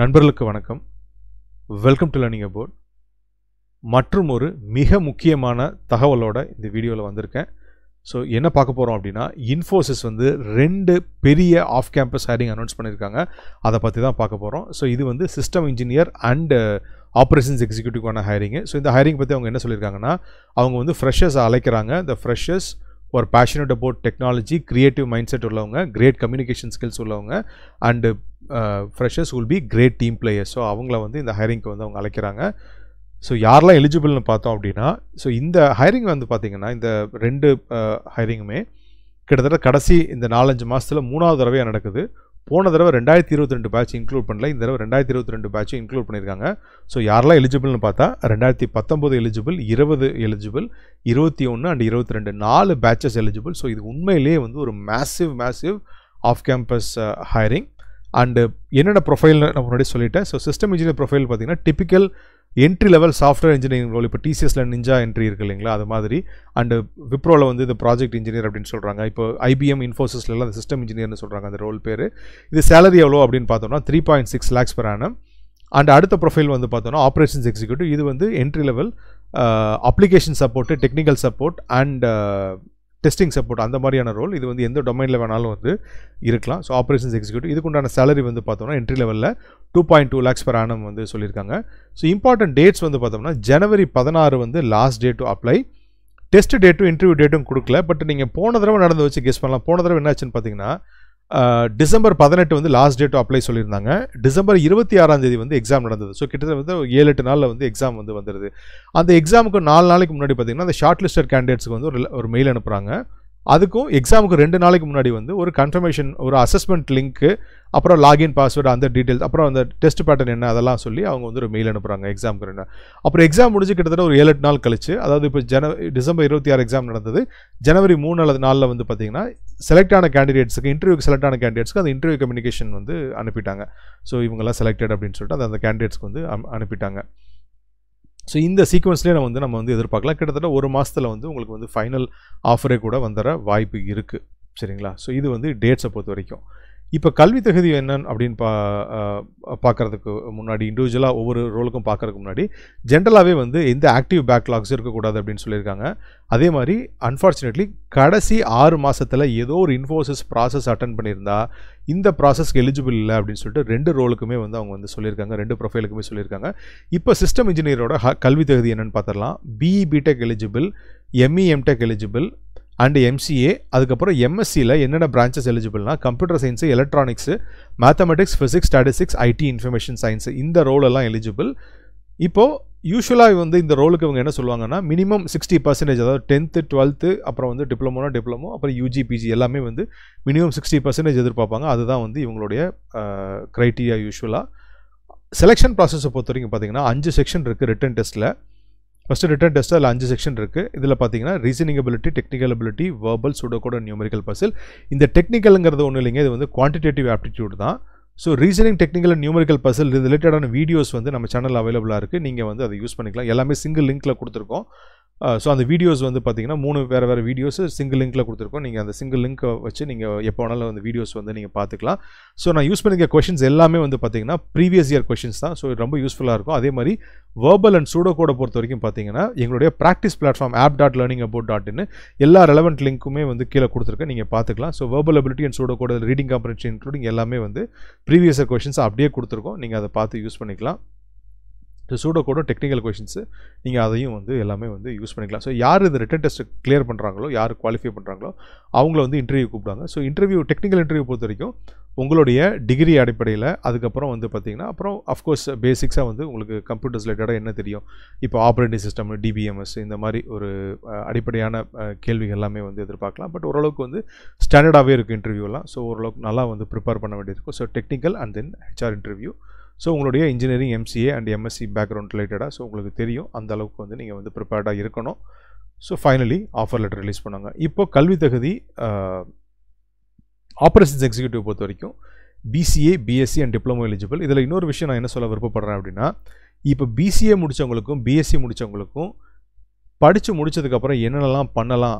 நண்பர்களுக்கு வணக்கம் welcome to learning abort மற்றும் ஒரு மிக முக்கியமான தகவலோட இந்த வீடியோவில் வந்திருக்கேன் ஸோ என்ன பார்க்க போகிறோம் அப்படின்னா இன்ஃபோசிஸ் வந்து ரெண்டு பெரிய ஆஃப் கேம்பஸ் ஹேரிங் அனௌன்ஸ் பண்ணியிருக்காங்க அதை பற்றி தான் பார்க்க போகிறோம் ஸோ இது வந்து சிஸ்டம் இன்ஜினியர் அண்டு ஆப்ரேஷன்ஸ் எக்ஸிக்யூட்டிவான ஹைரிங்கு ஸோ இந்த ஹைரிங் பற்றி அவங்க என்ன சொல்லியிருக்காங்கன்னா அவங்க வந்து ஃப்ரெஷர்ஸ் அழைக்கிறாங்க இந்த ஃப்ரெஷர்ஸ் ஒரு passionate about technology creative mind set உள்ளவங்க கிரேட் கம்யூனிகேஷன் ஸ்கில்ஸ் உள்ளவங்க and freshers will be great team players so அவங்கள வந்து இந்த ஹைரிங்க்கு வந்து அவங்க அழைக்கிறாங்க ஸோ யாரெல்லாம் எலிஜிபிள்னு பார்த்தோம் அப்படின்னா ஸோ இந்த ஹைரிங் வந்து பார்த்திங்கன்னா இந்த ரெண்டு ஹைரிங்குமே கிட்டத்தட்ட கடைசி இந்த நாலஞ்சு மாதத்தில் மூணாவது தடவையாக நடக்குது போன தடவை ரெண்டாயிரத்தி இருபத்தி ரெண்டு பேட்ச் இன்க்ளூட் பண்ணல இந்த தடவை ரெண்டாயிரத்தி இருபத்தி ரெண்டு பேட்சும் இன்க்ளூட் பண்ணியிருக்காங்க ஸோ யாரெல்லாம் எலிஜிபிள்னு பார்த்தா ரெண்டாயிரத்தி பத்தொம்போது எலிஜிபிள் இருபது எலிஜிபிள் இருபத்தி ஒன்று அண்ட் இருபத்தி ரெண்டு நாலு பேட்சஸ் எலிஜிபிள் ஸோ இது உண்மையிலேயே வந்து ஒரு massive massive off campus hiring and என்னென்ன ப்ரொஃபைல்னு நான் முன்னாடி சொல்லிட்டேன் ஸோ சிஸ்டம் இன்ஜினியர் ப்ரொஃபைல் பார்த்தீங்கன்னா typical entry level software engineering role இப்போ டிசிஎஸ்ல நிஞ்சா என்ட்ரி இருக்கு இல்லைங்களா அது மாதிரி அண்டு விப்ரோவில் வந்து இந்த ப்ராஜெக்ட் இன்ஜினியர் அப்படின்னு சொல்கிறாங்க இப்போ ஐபிஎம் இன்ஃபோசிஸ்லாம் அந்த சிஸ்டம் இன்ஜினியர்னு சொல்கிறாங்க அந்த ரோல் பேர் இது சேலரி எவ்வளோ அப்படின்னு பார்த்தோம்னா three point six lakhs per annum and அடுத்த ப்ரொஃபைல் வந்து பார்த்தோம்னா ஆப்ரேஷன்ஸ் எக்ஸிக்யூட்டிவ் இது வந்து entry level application support technical support and testing support அந்த மாதிரியான ரோல் இது வந்து எந்த டொமைனில் வேணாலும் வந்து இருக்கலாம் ஸோ ஆப்ரேஷன்ஸ் எக்ஸிக்யூட்டிவ் இதுக்குண்டான சேலரி வந்து பார்த்தோம்னா என்ட்ரி லெவலில் two point two lakhs per annum வந்து சொல்லியிருக்காங்க ஸோ இம்பார்ட்டன்ட் டேட்ஸ் வந்து பார்த்தோம்னா ஜனவரி பதினாறு வந்து last day to apply test டேட்டும் இன்டர்வியூ டேட்டும் கொடுக்கல பட் நீங்கள் போன தடவை நடந்து வச்சு கெஸ் பண்ணலாம் போன தடவை என்னாச்சுன்னு பார்த்தீங்கன்னா டிசம்பர் பதினெட்டு வந்து லாஸ்ட் டேட் அப்ளை சொல்லியிருந்தாங்க டிசம்பர் இருபத்தி ஆறாம் தேதி வந்து எக்ஸாம் நடந்தது ஸோ கிட்டத்தட்ட வந்து ஏழு எட்டு நாளில் வந்து எக்ஸாம் வந்து வந்துடுது அந்த எக்ஸாமுக்கு நாலு நாளைக்கு முன்னாடி பார்த்திங்கன்னா அந்த ஷார்ட் லிஸ்டர் கேண்டிடேட்ஸுக்கு வந்து ஒரு ஒரு மெயில் அனுப்புகிறாங்க அதுக்கும் எக்ஸாமுக்கு ரெண்டு நாளைக்கு முன்னாடி வந்து ஒரு கன்ஃபர்மேஷன் ஒரு அசஸ்மெண்ட் லிங்க்கு அப்புறம் லாகின் பாஸ்வேர்டு அந்த டீட்டெயில்ஸ் அப்புறம் அந்த டெஸ்ட் பேட்டர்ன் என்ன அதெல்லாம் சொல்லி அவங்க வந்து ஒரு மெயில் அனுப்புகிறாங்க எக்ஸாமுக்கு ரெண்டு அப்புறம் எக்ஸாம் முடிஞ்சு கிட்டத்தட்ட ஒரு ஏழு நாள் கழிச்சு அதாவது இப்போ ஜன டிசம்பர் இருபத்தி ஆறு எக்ஸாம் நடந்தது ஜனவரி மூணு அல்லது நாளில் வந்து பார்த்திங்கன்னா செலக்ட் ஆன கேண்டிடேட்ஸுக்கு இன்டர்வியூக்கு செலக்ட் ஆன கேண்டிடேட்ஸ்க்கு அந்த இன்டர்வியூ கம்யூனிகேஷன் வந்து அனுப்பிட்டாங்க ஸோ இவங்கெல்லாம் செலக்டட் அப்படின்னு சொல்லிட்டு அந்த கேண்டிடேட்ஸ்க்கு வந்து அனுப்பிட்டாங்க ஸோ இந்த சீக்வன்ஸ்லேயே நம்ம வந்து நம்ம வந்து எதிர்பார்க்கலாம் கிட்டத்தட்ட ஒரு மாதத்தில் வந்து உங்களுக்கு வந்து ஃபைனல் ஆஃபரே கூட வந்துட வாய்ப்பு இருக்குது சரிங்களா ஸோ இது வந்து டேட்ஸை பொறுத்த வரைக்கும் இப்போ கல்வி தகுதி என்னன்னு அப்படின்னு பா பார்க்குறதுக்கு முன்னாடி இண்டிவிஜுவலாக ஒவ்வொரு ரோலுக்கும் பார்க்குறதுக்கு முன்னாடி ஜென்ரலாகவே வந்து எந்த ஆக்டிவ் பேக்லாக்ஸ் இருக்கக்கூடாது அப்படின்னு சொல்லியிருக்காங்க அதே மாதிரி அன்ஃபார்ச்சுனேட்லி கடைசி ஆறு மாதத்தில் ஏதோ ஒரு இன்ஃபோசிஸ் ப்ராசஸ் அட்டன் பண்ணியிருந்தா இந்த ப்ராசஸ்க்கு எலிஜிபிள் இல்லை அப்படின்னு சொல்லிட்டு ரெண்டு ரோலுக்குமே வந்து அவங்க வந்து சொல்லியிருக்காங்க ரெண்டு ப்ரொஃபைலுக்குமே சொல்லியிருக்காங்க இப்போ சிஸ்டம் இன்ஜினியரோட கல்வி தகுதி என்னென்னு பார்த்துடலாம் BE BTech eligible ME MTech eligible and MCA அதுக்கப்புறம் எம்எஸ்சியில் என்னென்ன பிரான்ச்சஸ் எலிஜிபிள்னா computer science electronics mathematics physics statistics IT information science இந்த ரோலெல்லாம் எலிஜிபிள் இப்போது யூஸ்வலாக வந்து இந்த ரோலுக்கு இவங்க என்ன சொல்லுவாங்கன்னா மினிமம் சிக்ஸ்டி பர்சன்டேஜ் அதாவது டென்த்து டுவெல்த்து அப்புறம் வந்து டிப்ளமோனா டிப்ளமோ அப்புறம் யூஜிபிஜி எல்லாமே வந்து மினிமம் சிக்ஸ்டி பர்சன்டேஜ் எதிர்பார்ப்பாங்க அதுதான் வந்து இவங்களுடைய க்ரைட்டீரியா யூஸ்வலாக செலெக்ஷன் ப்ராசஸை பொறுத்த வரைக்கும் பார்த்தீங்கன்னா அஞ்சு செக்ஷன் இருக்குது ரிட்டன் டெஸ்ட்டில் ஃபஸ்ட்டு ரிட்டன் டெஸ்ட்டில் அஞ்சு செக்ஷன் இருக்குது இதில் பார்த்தீங்கன்னா reasoning ability technical ability verbal pseudocode numerical puzzle இந்த டெக்னிக்கலுங்கிறது ஒன்றும் இல்லைங்க இது வந்து குவான்டிடேட்டிவ் ஆப்டிடியூட் தான் so reasoning technical numerical puzzle ரிலேட்டடான வீடியோஸ் வந்து நம்ம சேனல் அவைலபிளாக இருக்குது நீங்கள் வந்து அதை யூஸ் பண்ணிக்கலாம் எல்லாமே சிங்கிள் லிங்க்கில் கொடுத்துருக்கோம் ஸோ அந்த வீடியோஸ் வந்து பார்த்திங்கன்னா மூணு வேறு வேறு வீடியோஸ் சிங்கிள் லிங்க்கில் கொடுத்துருக்கோம் நீங்கள் அந்த சிங்கிள் லிங்க்கை வச்சு நீங்கள் எப்போ வேணாலும் அந்த வீடியோஸ் வந்து நீங்கள் பார்த்துக்கலாம் ஸோ நான் யூஸ் பண்ணிக்க கொஷின்ஸ் எல்லாமே வந்து பார்த்திங்கன்னா ப்ரீவியஸ் இயர் கொஷின்ஸ் தான் ஸோ ரொம்ப யூஸ்ஃபுல்லாக இருக்கும் அதே மாதிரி வேர்பல் அண்ட் சூடோ கோடை பொறுத்த வரைக்கும் பார்த்தீங்கன்னா எங்களுடைய practice platform app dot learning about டாட்னு எல்லா ரெலவெண்ட் லிங்க்குமே வந்து கீழே கொடுத்துருக்கேன் நீங்கள் பார்த்துக்கலாம் so verbal ability and pseudo code reading comprehension including எல்லாமே வந்து ப்ரீவியஸ் கொஷின்ஸ் அப்படியே கொடுத்துருக்கோம் நீங்கள் அதை பார்த்து யூஸ் பண்ணிக்கலாம் சூடோ கூட டெக்னிக்கல் கொஷின்ஸு நீங்கள் அதையும் வந்து எல்லாமே வந்து யூஸ் பண்ணிக்கலாம் ஸோ யார் இந்த ரிட்டன் டெஸ்ட்டு கிளியர் பண்ணுறாங்களோ யார் குவாலிஃபை பண்ணுறாங்களோ அவங்கள வந்து இன்டர்வியூ கூப்பிடுவாங்க ஸோ இன்டர்வியூ டெக்னிக்கல் இன்டர்வியூ பொறுத்த வரைக்கும் உங்களுடைய டிகிரி அடிப்படையில் அதுக்கப்புறம் வந்து பார்த்திங்கன்னா அப்புறம் அஃப்கோர்ஸ் பேசிக்ஸாக வந்து உங்களுக்கு கம்ப்யூட்டர்ஸ் ரிலேட்டடாக என்ன தெரியும் இப்போ ஆப்ரேட்டிங் சிஸ்டம் டிபிஎம்எஸ் இந்த மாதிரி ஒரு அடிப்படையான கேள்விகள் எல்லாமே வந்து எதிர்பார்க்கலாம் பட் ஓரளவுக்கு வந்து ஸ்டாண்டர்டாகவே இருக்குது இன்டர்வியூலாம் ஸோ ஓரளவுக்கு நல்லா வந்து ப்ரிப்பேர் பண்ண வேண்டியிருக்கும் so technical and then HR interview so உங்களுடைய engineering MCA and MSc background ரிலேட்டடாக ஸோ உங்களுக்கு தெரியும் அந்த அளவுக்கு வந்து நீங்கள் வந்து ப்ரிப்பேர்டாக இருக்கணும் so finally offer letter release பண்ணாங்க இப்போ கல்வி தகுதி ஆப்ரேஷன்ஸ் எக்ஸிக்யூட்டிவ் பொறுத்த வரைக்கும் BCA BSc and diploma eligible இதில் இன்னொரு விஷயம் நான் என்ன சொல்ல விருப்பப்படுறேன் அப்படின்னா இப்போ பிசிஏ முடித்தவங்களுக்கும் பிஎஸ்சி முடித்தவங்களுக்கும் படித்து முடித்ததுக்கப்புறம் என்னென்னலாம் பண்ணலாம்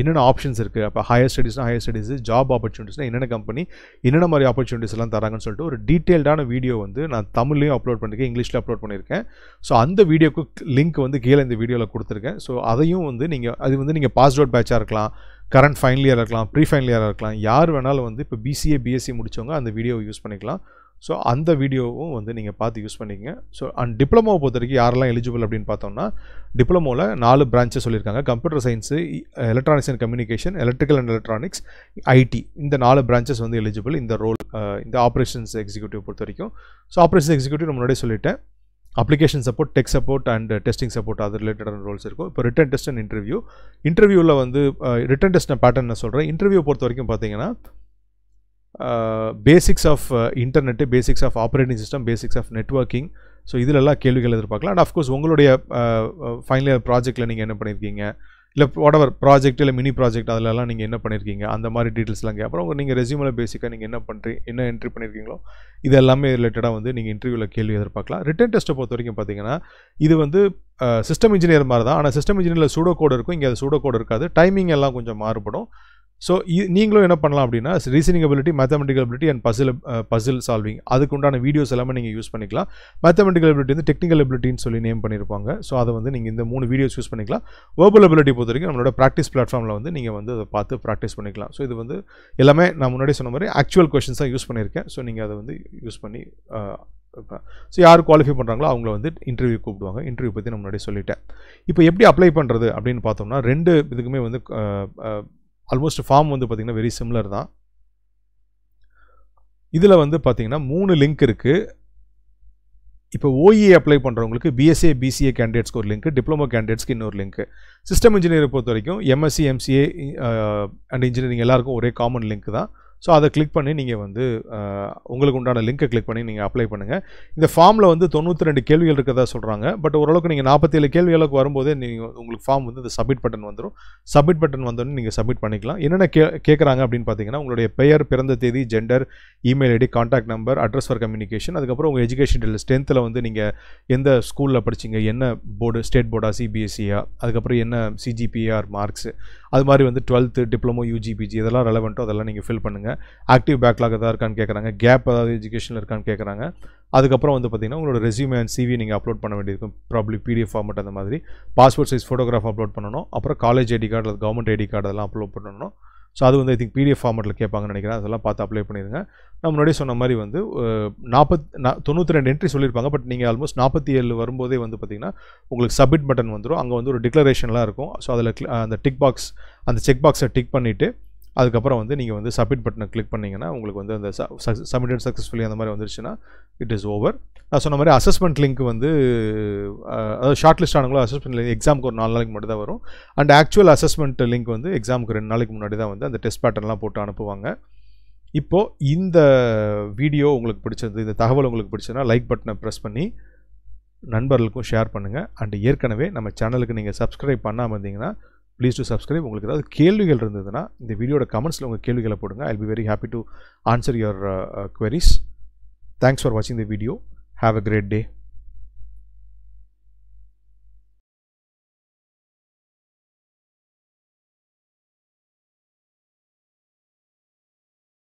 என்னென்ன ஆப்ஷன்ஸ் இருக்குது அப்போ ஹையர் ஸ்டடீஸ்னா ஹையர் ஸ்டடீஸ் ஜாப் ஆப்பர்ச்சுனிட்டிஸ்னால் என்னென்ன கம்பெனி என்னென்ன மாதிரி ஆப்பர்ச்சுனிட்டிஸ் எல்லாம் தராங்கன்னு சொல்லிட்டு ஒரு டீட்டெயில்டான வீடியோ வந்து நான் தமிழ்லையும் அப்லோட் பண்ணியிருக்கேன் இங்கிலீஷில் அப்லோட் பண்ணியிருக்கேன் ஸோ அந்த வீடியோக்கு லிங்க் வந்து கீழே இந்த வீடியோவில் கொடுத்துருக்கேன் ஸோ அதையும் வந்து நீங்கள் அது வந்து நீங்கள் பாஸ்ட் அவுட் பேட்சாக இருக்கலாம் கரண்ட் ஃபைனல் இயராக இருக்கலாம் ப்ரீ ஃபைனல் இயராக இருக்கலாம் யார் வேணாலும் வந்து இப்போ பிசிஏ பிஎஸ்சி முடித்தவங்க அந்த வீடியோவை யூஸ் பண்ணிக்கலாம் ஸோ அந்த வீடியோவும் வந்து நீங்கள் பார்த்து யூஸ் பண்ணிக்கங்க ஸோ அண்ட் டிப்ளமோ பொறுத்த வரைக்கும் யாரெல்லாம் எலிஜிபிள் அப்படின்னு பார்த்தோம்னா டிப்ளமோவில் நாலு பிரான்ச்சஸ் சொல்லியிருக்காங்க computer science electronics and communication electrical and electronics IT இந்த நாலு பிரான்ச்சஸ் வந்து எலிஜிபிள் இந்த ரோல் இந்த ஆப்ரேஷன்ஸ் எக்ஸிக்யூட்டிவ் பொறுத்த வரைக்கும் ஸோ ஆப்ரேஷன்ஸ் எக்ஸிக்யூட்டிவ் நம்ம முன்னாடியே சொல்லிட்டேன் application support tech support and testing support அது ரிலேட்டடான ரோல்ஸ் இருக்கும் இப்போ ரிட்டன் டெஸ்ட் அண்ட் இன்டர்வியூ இன்டர்வியூவில் வந்து ரிட்டன் டெஸ்ட் பேட்டர்ன் நான் சொல்கிறேன் இன்டர்வியூ பொறுத்த வரைக்கும் பார்த்தீங்கன்னா basics of internet basics of operating system basics of networking so இதிலெல்லாம் கேள்விகள் எதிர்பார்க்கலாம் அண்ட் ஆஃப்கோர்ஸ் உங்களுடைய ஃபைனல் இயர் ப்ராஜெக்ட்டில் நீங்கள் என்ன பண்ணியிருக்கீங்க இல்லை வாடவர் ப்ராஜெக்ட் இல்லை மினி ப்ராஜெக்ட் அதிலலாம் நீங்கள் என்ன பண்ணியிருக்கீங்க அந்த மாதிரி டீட்டெயில்ஸ்லாம் கேட்போம் உங்கள் நீங்கள் ரெசியூமில் பேசிக்காக நீங்கள் என்ன பண்ணுறீ என்ன என்ட்ரி பண்ணியிருக்கீங்களோ இது எல்லாமே ரிலேட்டடாக வந்து நீங்கள் இன்டர்வியூவில் கேள்வி எதிர்பார்க்கலாம் ரிட்டன் டெஸ்ட்டை பொறுத்த வரைக்கும் பார்த்தீங்கன்னா இது வந்து சிஸ்டம் இன்ஜினியர் மாதிரி தான் ஆனால் சிஸ்டம் இன்ஜினியரில் சூடோ கோடு இருக்கும் இங்கே அது சூடோ கோடு இருக்காது டைமிங் எல்லாம் கொஞ்சம் மாறுபடும் ஸோ நீங்களும் என்ன பண்ணலாம் அப்படின்னா reasoning ability mathematical ability and puzzle puzzle solving அதுக்கு உண்டான வீடியோஸ் எல்லாமே நீங்கள் யூஸ் பண்ணிக்கலாம் மேத்தமெட்டிக்கல் அபிலிட்டி வந்து டெக்னிக்கல் அபிலிட்டின்னு சொல்லி நேம் பண்ணியிருப்பாங்க ஸோ அதை வந்து நீங்கள் இந்த மூணு வீடியோஸ் யூஸ் பண்ணிக்கலாம் வேர்பல் அபிலிட்டி பொறுத்த வரைக்கும் நம்மளோட ப்ராக்டிஸ் பிளாட்ஃபார்மில் வந்து நீங்கள் வந்து அதை பார்த்து ப்ராக்டிஸ் பண்ணிக்கலாம் ஸோ இது வந்து எல்லாமே நான் முன்னாடி சொன்ன மாதிரி ஆக்சுவல் கொஷின்ஸாக யூஸ் பண்ணியிருக்கேன் ஸோ நீங்கள் அதை வந்து யூஸ் பண்ணி ஸோ யார் குவாலிஃபை பண்ணுறாங்களோ அவங்கள வந்து இன்டர்வியூ கூப்பிடுவாங்க இன்டர்வியூ பற்றி நான் முன்னாடி சொல்லிட்டேன் இப்போ எப்படி அப்ளை பண்ணுறது அப்படின்னு பார்த்தோம்னா ரெண்டு இதுக்குமே வந்து ஆல்மோஸ்ட் ஃபார்ம் வந்து பார்த்திங்கன்னா வெரி சிம்லர் தான் இதில் வந்து பார்த்திங்கன்னா மூணு லிங்க் இருக்குது இப்போ ஓஇஏ அப்ளை e பண்ணுறவங்களுக்கு பிஎஸ்ஏ பிசிஏ கேண்டிடேட்ஸ்க்கு ஒரு லிங்க் டிப்ளமோ கேண்டிடேட்ஸ்க்கு இன்னொரு லிங்க் சிஸ்டம் இன்ஜினியரை பொறுத்த வரைக்கும் எம்எஸ்சி எம்சிஏ அண்ட் இன்ஜினியரிங் எல்லாருக்கும் ஒரே காமன் லிங்க் தான் ஸோ அதை கிளிக் பண்ணி நீங்கள் வந்து உங்களுக்கு உண்டான லிங்க்கை கிளிக் பண்ணி நீங்கள் அப்ளை பண்ணுங்கள் இந்த ஃபார்மில் வந்து தொண்ணூற்றி ரெண்டு கேள்விகள் இருக்கிறதா சொல்கிறாங்க பட் ஓரளவுக்கு நீங்கள் நாற்பத்தேழு கேள்விகளுக்கு வரும்போதே நீங்கள் உங்களுக்கு ஃபார்ம் வந்து இந்த சப்மிட் பட்டன் வந்துடும் சப்மிட் பட்டன் வந்தோடனே நீங்கள் சப்மிட் பண்ணிக்கலாம் என்னென்ன கே கேட்குறாங்க அப்படின்னு பார்த்தீங்கன்னா உங்களுடைய பெயர் பிறந்த தேதி gender email ID contact number address for communication அதுக்கப்புறம் உங்கள் எஜுகேஷன் டீட்டெயில்ஸ் டென்த்தில் வந்து நீங்கள் எந்த ஸ்கூலில் படிச்சிங்க என்ன போர்டு ஸ்டேட் போர்டா சிபிஎஸ்சியா அதுக்கப்புறம் என்ன சிஜிபிஆர் மார்க்ஸ் அது மாதிரி வந்து டுவெல்த்து டிப்ளமோ யூஜிபிஜி இதெல்லாம் ரெலவெண்ட்டோ அதெல்லாம் நீங்கள் ஃபில் பண்ணுங்கள் ஆக்டிவ் பேக்லாக் எதாவது இருக்கான்னு கேட்குறாங்க கேப் ஏதாவது எஜுகேஷனில் இருக்கான்னு கேட்குறாங்க அதுக்கப்புறம் வந்து பார்த்தீங்கன்னா உங்களோட ரெசியூம் அண்ட் சிவி நீங்கள் அப்லோட் பண்ண வேண்டியிருக்கும் ப்ராப்ளி பிடிஎஃப் ஃபார்மட் அந்த மாதிரி பாஸ்போர்ட் சைஸ் ஃபோட்டோகிராஃப் அப்லோட் பண்ணணும் அப்புறம் காலேஜ் ஐடி கார்டு அல்லது கவர்மெண்ட் ஐடி கார்டு அதெல்லாம் அப்லோட் பண்ணணும் ஸோ அது வந்து ஐ திங்க் பிடிஎஃப் ஃபார்மெட்டில் கேட்பாங்கன்னு நினைக்கிறேன் அதெல்லாம் பார்த்து அப்ளை பண்ணிடுங்க நான் முன்னாடியே சொன்ன மாதிரி வந்து நான் தொண்ணூற்றி ரெண்டு என்ட்ரி சொல்லியிருப்பாங்க பட் நீங்கள் ஆல்மோஸ்ட் நாற்பத்தி ஏழு வரும்போதே வந்து பார்த்திங்கன்னா உங்களுக்கு சப்மிட் பட்டன் வந்துடும் அங்கே வந்து ஒரு டிக்ளரேஷன்லாம் இருக்கும் ஸோ அதில் அந்த டிக் பாக்ஸ் அந்த செக் பாக்ஸை டிக் பண்ணிவிட்டு அதுக்கப்புறம் வந்து நீங்கள் வந்து சப்மிட் பட்டனை கிளிக் பண்ணிங்கன்னா உங்களுக்கு வந்து அந்த சப்மிட்டட் சக்ஸஸ்ஃபுல்லி அந்த மாதிரி வந்துருச்சுன்னா இட் இஸ் ஓவர் நான் சொன்ன மாதிரி அசஸ்மெண்ட் லிங்க் வந்து அதாவது ஷார்ட் லிஸ்ட் ஆனங்களோ அசஸ்மெண்ட் லிங்க் எக்ஸாமுக்கு ஒரு நாலு நாளைக்கு மட்டும் தான் வரும் அண்ட் ஆக்சுவல் அசஸ்மெண்ட் லிங்க் வந்து எக்ஸாமுக்கு ரெண்டு நாளைக்கு முன்னாடி தான் வந்து அந்த டெஸ்ட் பேட்டர்ன்லாம் போட்டு அனுப்புவாங்க இப்போது இந்த வீடியோ உங்களுக்கு பிடிச்சது இந்த தகவல் உங்களுக்கு பிடிச்சதுன்னா லைக் பட்டனை ப்ரெஸ் பண்ணி நண்பர்களுக்கும் ஷேர் பண்ணுங்கள் அண்ட் ஏற்கனவே நம்ம சேனலுக்கு நீங்கள் சப்ஸ்கிரைப் பண்ணாமல் இருந்தீங்கன்னா ப்ளீஸ் டு சப்ஸ்கிரைப் உங்களுக்கு ஏதாவது கேள்விகள் இருந்ததுன்னா இந்த வீடியோட கமெண்ட்ஸில் உங்கள் கேள்விகளை போடுங்க I be very happy to answer your queries thanks for வாட்சிங் the video have a great day